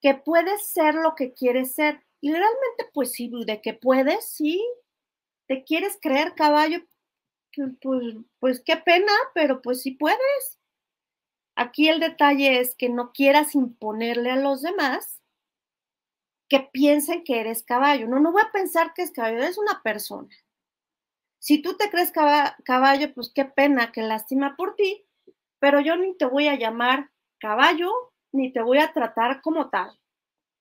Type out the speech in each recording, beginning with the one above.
que puedes ser lo que quieres ser. Y realmente, pues sí, de que puedes, sí. ¿Te quieres creer caballo? Mm, pues, pues, qué pena, pero pues sí puedes. Aquí el detalle es que no quieras imponerle a los demás que piensen que eres caballo. No, no voy a pensar que es caballo, eres una persona. Si tú te crees caballo, pues qué pena, qué lástima por ti, pero yo ni te voy a llamar caballo ni te voy a tratar como tal,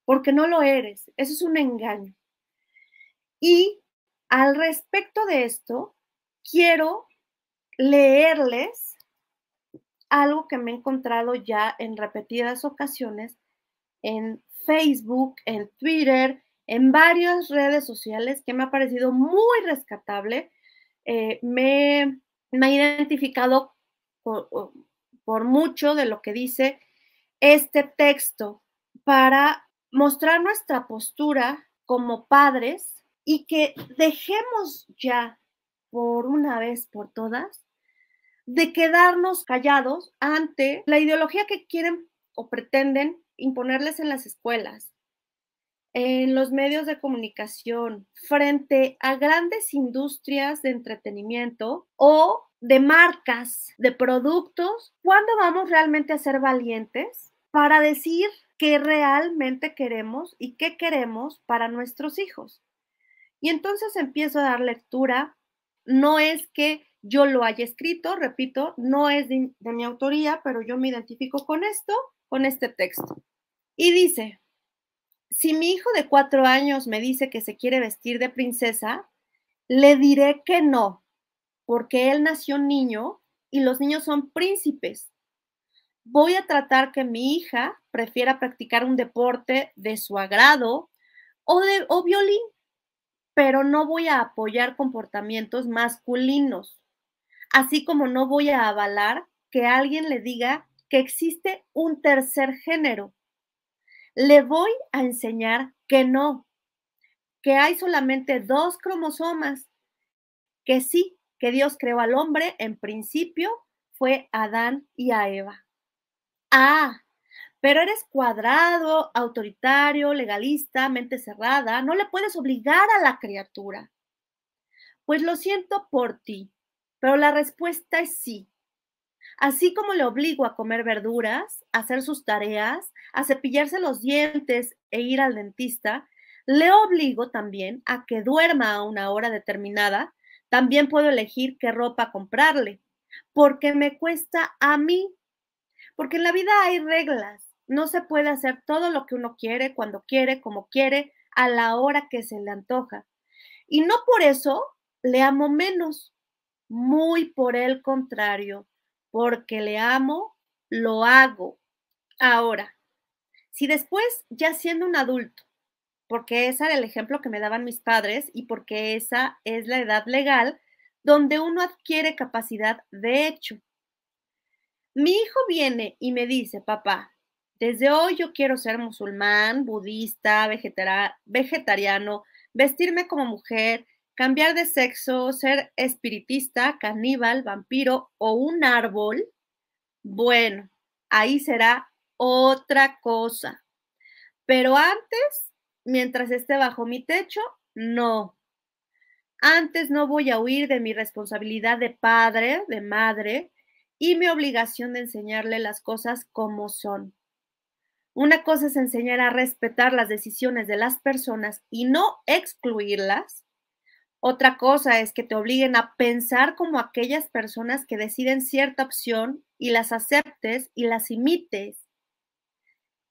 porque no lo eres. Eso es un engaño. Y al respecto de esto, quiero leerles algo que me he encontrado ya en repetidas ocasiones en Facebook, en Twitter, en varias redes sociales que me ha parecido muy rescatable. Eh, me, ha identificado por mucho de lo que dice este texto para mostrar nuestra postura como padres y que dejemos ya por una vez por todas de quedarnos callados ante la ideología que quieren o pretenden imponerles en las escuelas, en los medios de comunicación frente a grandes industrias de entretenimiento o de marcas, de productos, ¿cuándo vamos realmente a ser valientes para decir qué realmente queremos y qué queremos para nuestros hijos? Y entonces empiezo a dar lectura. No es que yo lo haya escrito, repito, no es de, mi autoría, pero yo me identifico con esto, con este texto. Y dice, si mi hijo de cuatro años me dice que se quiere vestir de princesa, le diré que no, porque él nació niño y los niños son príncipes. Voy a tratar que mi hija prefiera practicar un deporte de su agrado o, de, o violín, pero no voy a apoyar comportamientos masculinos, así como no voy a avalar que alguien le diga que existe un tercer género le voy a enseñar que no, que hay solamente dos cromosomas, que sí, que Dios creó al hombre en principio fue Adán y a Eva. Ah, pero eres cuadrado, autoritario, legalista, mente cerrada, no le puedes obligar a la criatura. Pues lo siento por ti, pero la respuesta es sí. Así como le obligo a comer verduras, a hacer sus tareas, a cepillarse los dientes e ir al dentista, le obligo también a que duerma a una hora determinada. También puedo elegir qué ropa comprarle, porque me cuesta a mí. Porque en la vida hay reglas. No se puede hacer todo lo que uno quiere, cuando quiere, como quiere, a la hora que se le antoja. Y no por eso le amo menos. Muy por el contrario, porque le amo, lo hago. Ahora, si después, ya siendo un adulto, porque ese era el ejemplo que me daban mis padres y porque esa es la edad legal donde uno adquiere capacidad de hecho. Mi hijo viene y me dice, papá, desde hoy yo quiero ser musulmán, budista, vegetariano, vestirme como mujer, cambiar de sexo, ser espiritista, caníbal, vampiro o un árbol, bueno, ahí será otra cosa. Pero antes, mientras esté bajo mi techo, no. Antes no voy a huir de mi responsabilidad de padre, de madre, y mi obligación de enseñarle las cosas como son. Una cosa es enseñar a respetar las decisiones de las personas y no excluirlas, otra cosa es que te obliguen a pensar como aquellas personas que deciden cierta opción y las aceptes y las imites.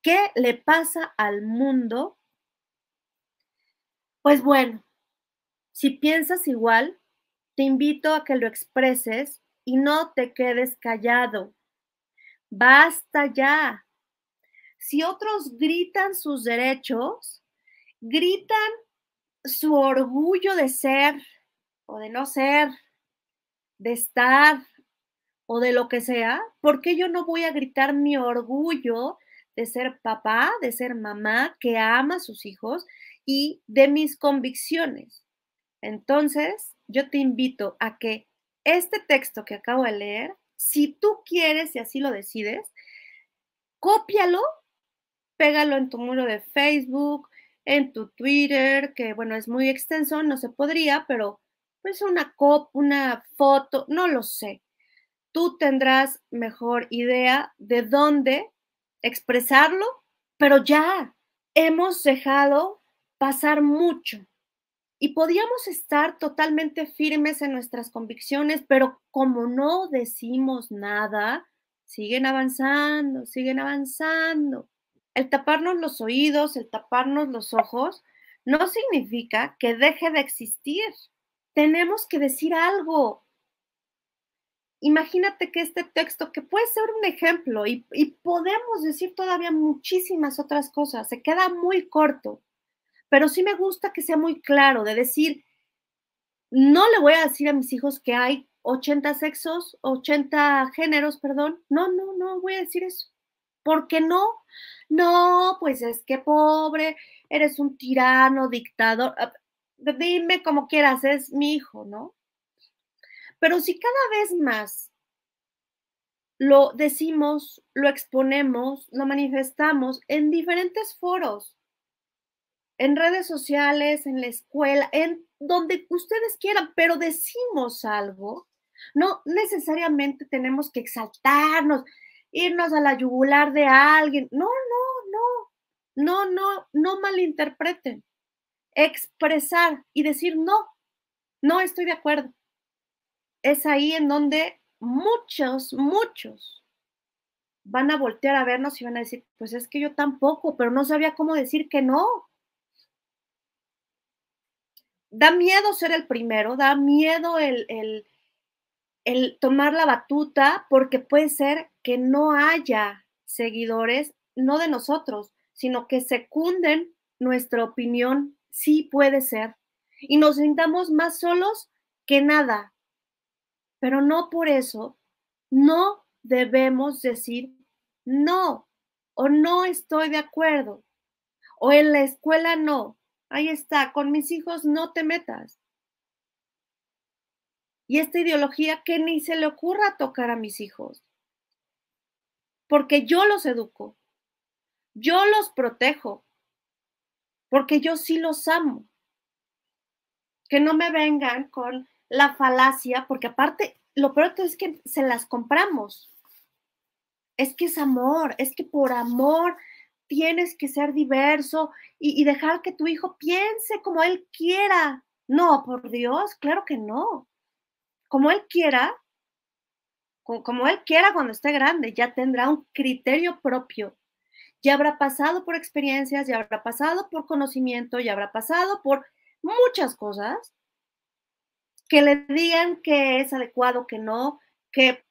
¿Qué le pasa al mundo? Pues bueno, si piensas igual, te invito a que lo expreses y no te quedes callado. Basta ya. Si otros gritan sus derechos, gritan su orgullo de ser o de no ser, de estar o de lo que sea, ¿por qué yo no voy a gritar mi orgullo de ser papá, de ser mamá que ama a sus hijos y de mis convicciones? Entonces, yo te invito a que este texto que acabo de leer, si tú quieres y así lo decides, cópialo, pégalo en tu muro de Facebook, en tu Twitter, que bueno, es muy extenso, no se podría, pero pues una cop, una foto, no lo sé. Tú tendrás mejor idea de dónde expresarlo, pero ya hemos dejado pasar mucho y podíamos estar totalmente firmes en nuestras convicciones, pero como no decimos nada, siguen avanzando, siguen avanzando el taparnos los oídos, el taparnos los ojos, no significa que deje de existir. Tenemos que decir algo. Imagínate que este texto, que puede ser un ejemplo y, podemos decir todavía muchísimas otras cosas, se queda muy corto, pero sí me gusta que sea muy claro de decir, no le voy a decir a mis hijos que hay 80 sexos, 80 géneros, perdón. No, no, no voy a decir eso. ¿Por qué no? No, pues es que pobre, eres un tirano, dictador. Ah, dime como quieras, es mi hijo, ¿no? Pero si cada vez más lo decimos, lo exponemos, lo manifestamos en diferentes foros, en redes sociales, en la escuela, en donde ustedes quieran, pero decimos algo, no necesariamente tenemos que exaltarnos, irnos a la yugular de alguien. No, no, no, no, no, no malinterpreten. Expresar y decir no, no estoy de acuerdo. Es ahí en donde muchos, muchos van a voltear a vernos y van a decir, pues es que yo tampoco, pero no sabía cómo decir que no. Da miedo ser el primero, da miedo el, el el tomar la batuta porque puede ser que no haya seguidores, no de nosotros, sino que secunden nuestra opinión, sí puede ser. Y nos sintamos más solos que nada. Pero no por eso, no debemos decir no o no estoy de acuerdo o en la escuela no. Ahí está, con mis hijos no te metas y esta ideología que ni se le ocurra tocar a mis hijos, porque yo los educo, yo los protejo, porque yo sí los amo. Que no me vengan con la falacia, porque aparte, lo peor es que se las compramos. Es que es amor, es que por amor tienes que ser diverso y, y dejar que tu hijo piense como él quiera. No, por Dios, claro que no como él quiera, como él quiera cuando esté grande, ya tendrá un criterio propio, ya habrá pasado por experiencias, ya habrá pasado por conocimiento, ya habrá pasado por muchas cosas que le digan que es adecuado, que no, que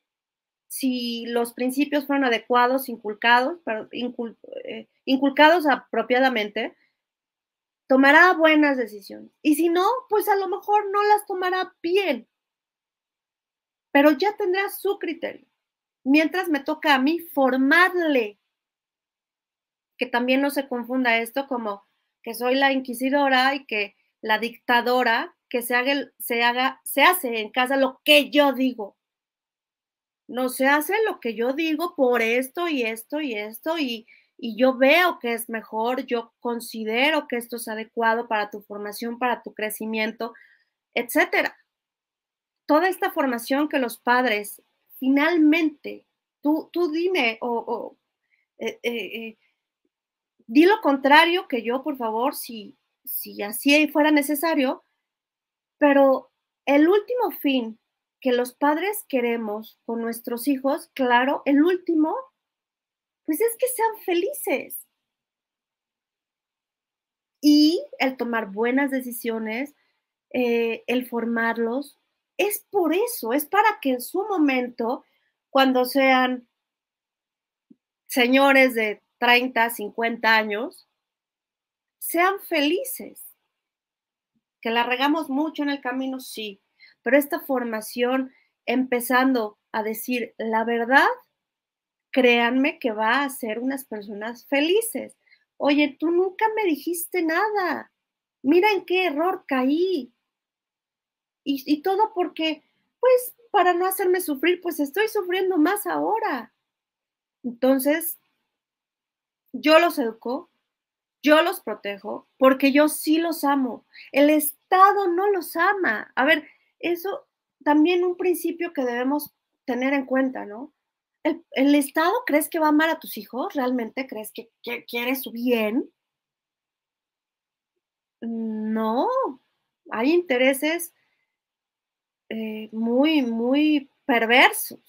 si los principios fueron adecuados, inculcados, eh, inculcados apropiadamente, tomará buenas decisiones. Y si no, pues a lo mejor no las tomará bien, pero ya tendrá su criterio. Mientras me toca a mí formarle, que también no se confunda esto como que soy la inquisidora y que la dictadora, que se haga, se haga, se hace en casa lo que yo digo. No se hace lo que yo digo por esto y esto y esto y, y yo veo que es mejor, yo considero que esto es adecuado para tu formación, para tu crecimiento, etcétera toda esta formación que los padres finalmente, tú, tú dime o, eh, eh, eh, di lo contrario que yo, por favor, si, si así fuera necesario, pero el último fin que los padres queremos con nuestros hijos, claro, el último, pues es que sean felices. Y el tomar buenas decisiones, el formarlos, es por eso, es para que en su momento, cuando sean señores de 30, 50 años, sean felices. Que la regamos mucho en el camino, sí, pero esta formación, empezando a decir la verdad, créanme que va a ser unas personas felices. Oye, tú nunca me dijiste nada. Mira en qué error caí y, todo porque, pues, para no hacerme sufrir, pues estoy sufriendo más ahora. Entonces, yo los educo, yo los protejo, porque yo sí los amo. El Estado no los ama. A ver, eso también un principio que debemos tener en cuenta, ¿no? ¿El, Estado crees que va a amar a tus hijos? ¿Realmente crees que, que quiere su bien? No, hay intereses eh, muy, muy perverso.